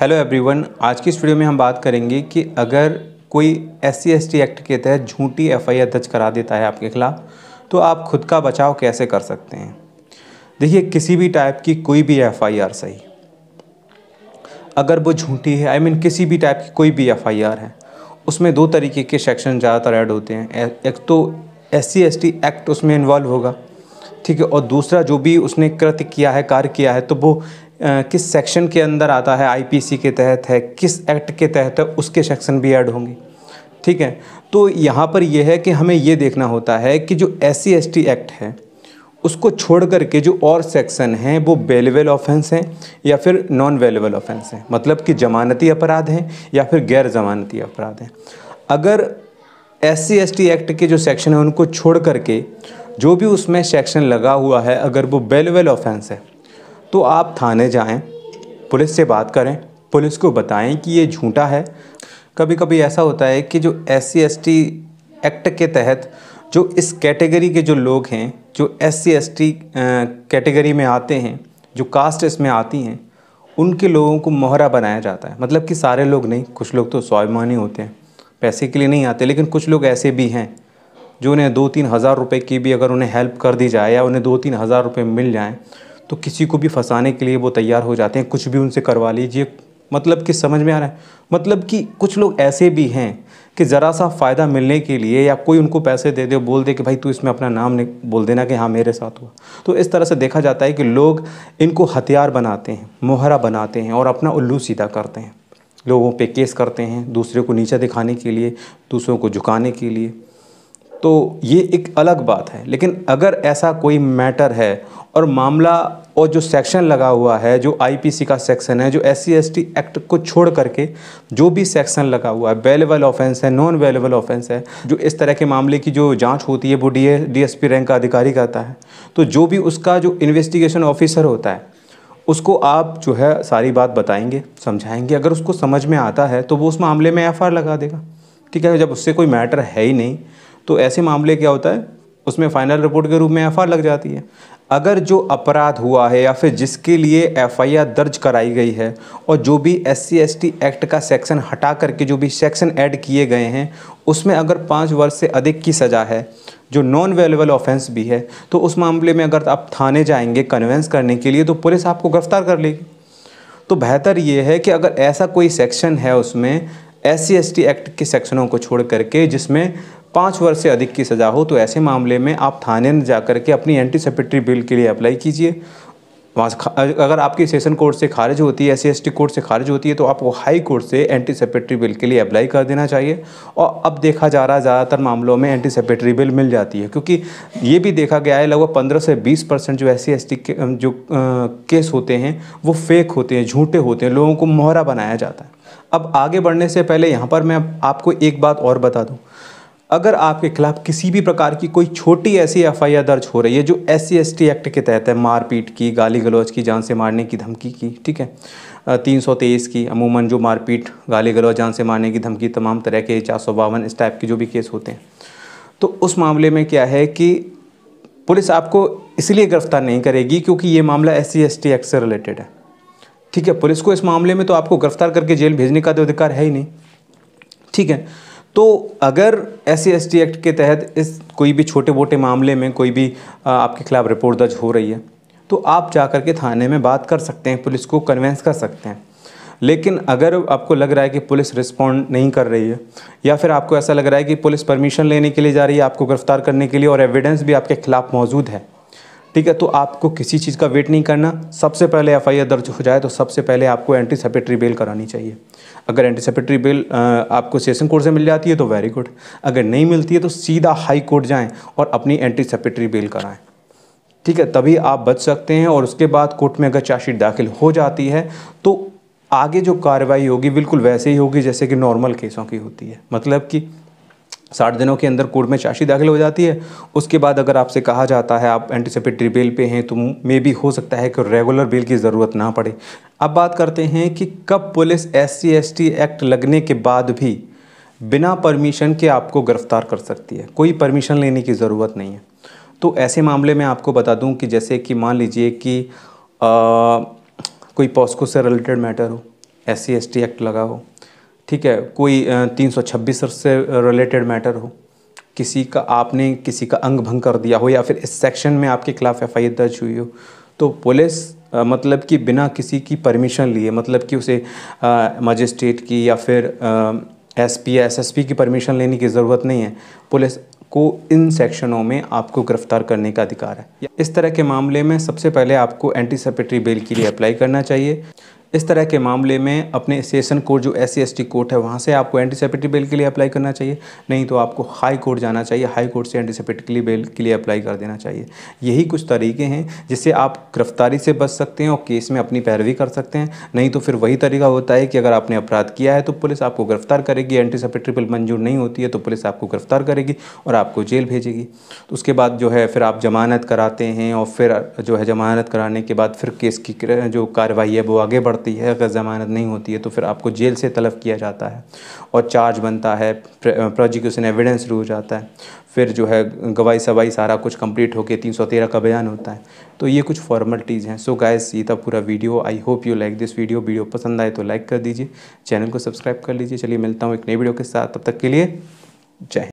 hello everyone आज की इस वीडियो में हम बात करेंगे कि अगर कोई एस सी एक्ट के तहत झूठी एफआईआर दर्ज करा देता है आपके खिलाफ़ तो आप खुद का बचाव कैसे कर सकते हैं देखिए किसी भी टाइप की कोई भी एफआईआर सही अगर वो झूठी है आई I मीन mean, किसी भी टाइप की कोई भी एफआईआर है उसमें दो तरीके के सेक्शन ज़्यादातर ऐड होते हैं एक तो एस सी एक्ट उसमें इन्वॉल्व होगा ठीक है और दूसरा जो भी उसने कृत्य किया है कार्य किया है तो वो किस सेक्शन के अंदर आता है आईपीसी के तहत है किस एक्ट के तहत है उसके सेक्शन भी ऐड होंगे ठीक है तो यहाँ पर यह है कि हमें ये देखना होता है कि जो एस सी एक्ट है उसको छोड़ कर के जो और सेक्शन हैं वो वेलेबल ऑफेंस हैं या फिर नॉन वेलेबल ऑफेंस हैं मतलब कि जमानती अपराध हैं या फिर गैर जमानती अपराध हैं अगर एस सी एक्ट के जो सेक्शन हैं उनको छोड़ कर के जो भी उसमें सेक्शन लगा हुआ है अगर वो वेलेबल ऑफेंस है तो आप थाने जाएं पुलिस से बात करें पुलिस को बताएं कि ये झूठा है कभी कभी ऐसा होता है कि जो एस सी एक्ट के तहत जो इस कैटेगरी के जो लोग हैं जो एस सी कैटेगरी में आते हैं जो कास्ट इसमें आती हैं उनके लोगों को मोहरा बनाया जाता है मतलब कि सारे लोग नहीं कुछ लोग तो स्वाभिमानी होते हैं पैसे के लिए नहीं आते लेकिन कुछ लोग ऐसे भी हैं जो उन्हें दो तीन हज़ार रुपये की भी अगर उन्हें हेल्प कर दी जाए या उन्हें दो तीन हज़ार रुपये मिल जाएँ तो किसी को भी फंसाने के लिए वो तैयार हो जाते हैं कुछ भी उनसे करवा लीजिए मतलब कि समझ में आ रहा है मतलब कि कुछ लोग ऐसे भी हैं कि ज़रा सा फ़ायदा मिलने के लिए या कोई उनको पैसे दे दे बोल दे कि भाई तू इसमें अपना नाम बोल देना कि हाँ मेरे साथ हुआ तो इस तरह से देखा जाता है कि लोग इनको हथियार बनाते हैं मोहरा बनाते हैं और अपना उल्लू सीधा करते हैं लोगों पे केस करते हैं दूसरे को नीचा दिखाने के लिए दूसरों को झुकाने के लिए तो ये एक अलग बात है लेकिन अगर ऐसा कोई मैटर है और मामला और जो सेक्शन लगा हुआ है जो आईपीसी का सेक्शन है जो एस सी एक्ट को छोड़ करके जो भी सेक्शन लगा हुआ है वेलेबल ऑफेंस है नॉन वेलेबल ऑफेंस है जो इस तरह के मामले की जो जांच होती है वो डी डीएसपी रैंक का अधिकारी करता है तो जो भी उसका जो इन्वेस्टिगेशन ऑफिसर होता है उसको आप जो है सारी बात बताएंगे समझाएंगे अगर उसको समझ में आता है तो वो उस मामले में एफ लगा देगा ठीक है जब उससे कोई मैटर है ही नहीं तो ऐसे मामले क्या होता है उसमें फाइनल रिपोर्ट के रूप में एफ लग जाती है अगर जो अपराध हुआ है या फिर जिसके लिए एफआईआर दर्ज कराई गई है और जो भी एस सी एक्ट का सेक्शन हटा करके जो भी सेक्शन ऐड किए गए हैं उसमें अगर पाँच वर्ष से अधिक की सज़ा है जो नॉन वेलेबल ऑफेंस भी है तो उस मामले में अगर आप थाने जाएंगे कन्वेंस करने के लिए तो पुलिस आपको गिरफ्तार कर लेगी तो बेहतर ये है कि अगर ऐसा कोई सेक्शन है उसमें एस सी एक्ट के सेक्शनों को छोड़ करके जिसमें पाँच वर्ष से अधिक की सज़ा हो तो ऐसे मामले में आप थाने में जा कर के अपनी सेपेटरी बिल के लिए अप्लाई कीजिए वहाँ अगर आपकी सेशन कोर्ट से खारिज होती है एस सी कोर्ट से खारिज होती है तो आपको हाई कोर्ट से सेपेटरी बिल के लिए अप्लाई कर देना चाहिए और अब देखा जा रहा है ज़्यादातर मामलों में सेपेटरी बिल मिल जाती है क्योंकि ये भी देखा गया है लगभग पंद्रह से बीस परसेंट जो एस सी के जो केस होते हैं वो फेक होते हैं झूठे होते हैं लोगों को मोहरा बनाया जाता है अब आगे बढ़ने से पहले यहाँ पर मैं आपको एक बात और बता दूँ अगर आपके खिलाफ किसी भी प्रकार की कोई छोटी ऐसी एफ दर्ज हो रही है जो एस सी एक्ट के तहत है मारपीट की गाली गलौज की जान से मारने की धमकी की ठीक है तीन सौ तेईस की अमूमन जो मारपीट गाली गलौज जान से मारने की धमकी तमाम तरह के चार सौ बावन इस टाइप के जो भी केस होते हैं तो उस मामले में क्या है कि पुलिस आपको इसलिए गिरफ्तार नहीं करेगी क्योंकि ये मामला एस सी एक्ट से रिलेटेड है ठीक है पुलिस को इस मामले में तो आपको गिरफ्तार करके जेल भेजने का तो अधिकार है ही नहीं ठीक है तो अगर एस सी एक्ट के तहत इस कोई भी छोटे मोटे मामले में कोई भी आपके खिलाफ़ रिपोर्ट दर्ज हो रही है तो आप जा कर के थाने में बात कर सकते हैं पुलिस को कन्वेंस कर सकते हैं लेकिन अगर आपको लग रहा है कि पुलिस रिस्पॉन्ड नहीं कर रही है या फिर आपको ऐसा लग रहा है कि पुलिस परमिशन लेने के लिए जा रही है आपको गिरफ़्तार करने के लिए और एविडेंस भी आपके खिलाफ़ मौजूद है ठीक है तो आपको किसी चीज़ का वेट नहीं करना सबसे पहले एफ दर्ज हो जाए तो सबसे पहले आपको एंटीसेपेटरी बेल करानी चाहिए अगर एंटीसेपेटरी बेल आपको सेशन कोर्ट से मिल जाती है तो वेरी गुड अगर नहीं मिलती है तो सीधा हाई कोर्ट जाएँ और अपनी एंटीसेपेटरी बेल कराएँ ठीक है तभी आप बच सकते हैं और उसके बाद कोर्ट में अगर चार्जशीट दाखिल हो जाती है तो आगे जो कार्रवाई होगी बिल्कुल वैसे ही होगी जैसे कि नॉर्मल केसों की होती है मतलब कि साठ दिनों के अंदर कोर्ट में चाशी दाखिल हो जाती है उसके बाद अगर आपसे कहा जाता है आप एंटीसिपेटरी बेल पे हैं तो मे भी हो सकता है कि रेगुलर बेल की ज़रूरत ना पड़े अब बात करते हैं कि कब पुलिस एस सी एक्ट लगने के बाद भी बिना परमिशन के आपको गिरफ्तार कर सकती है कोई परमिशन लेने की ज़रूरत नहीं है तो ऐसे मामले में आपको बता दूं कि जैसे कि मान लीजिए कि आ, कोई पॉस्को से रिलेटेड मैटर हो एस सी एक्ट लगा हो ठीक है कोई तीन सौ छब्बीस से रिलेटेड मैटर हो किसी का आपने किसी का अंग भंग कर दिया हो या फिर इस सेक्शन में आपके खिलाफ़ एफ दर्ज हुई हो तो पुलिस मतलब कि बिना किसी की परमिशन लिए मतलब कि उसे मजिस्ट्रेट की या फिर S P S S P की परमिशन लेने की ज़रूरत नहीं है पुलिस को इन सेक्शनों में आपको गिरफ्तार करने का अधिकार है इस तरह के मामले में सबसे पहले आपको एंटीसेपेटरी बेल के लिए अप्लाई करना चाहिए इस तरह के मामले में अपने सेशन कोर्ट जो एस सी कोर्ट है वहाँ से आपको एंटीसेपेटिव बेल के लिए अप्लाई करना चाहिए नहीं तो आपको हाई कोर्ट जाना चाहिए हाई कोर्ट से एंटीसेपेटरी बेल के लिए अप्लाई कर देना चाहिए यही कुछ तरीके हैं जिससे आप गिरफ्तारी से बच सकते हैं और केस में अपनी पैरवी कर सकते हैं नहीं तो फिर वही तरीका होता है कि अगर आपने अपराध किया है तो पुलिस आपको गिरफ्तार करेगी एंटीसेपेटरी बिल मंजूर नहीं होती है तो पुलिस आपको गिरफ्तार करेगी और आपको जेल भेजेगी तो उसके बाद जो है फिर आप जमानत कराते हैं और फिर जो है जमानत कराने के बाद फिर केस की जो कार्रवाई है वो आगे बढ़ पड़ती है अगर ज़मानत नहीं होती है तो फिर आपको जेल से तलब किया जाता है और चार्ज बनता है प्रोजिक्यूशन एविडेंस शुरू हो जाता है फिर जो है गवाही सवाई सारा कुछ कंप्लीट होकर तीन सौ तेरह का बयान होता है तो ये कुछ फॉर्मलिटीज़ हैं सो गाइस ये था पूरा video I hope you like this video video पसंद आए तो लाइक कर दीजिए चैनल को सब्सक्राइब कर लीजिए चलिए मिलता हूँ एक नई वीडियो के साथ तब तक के लिए जय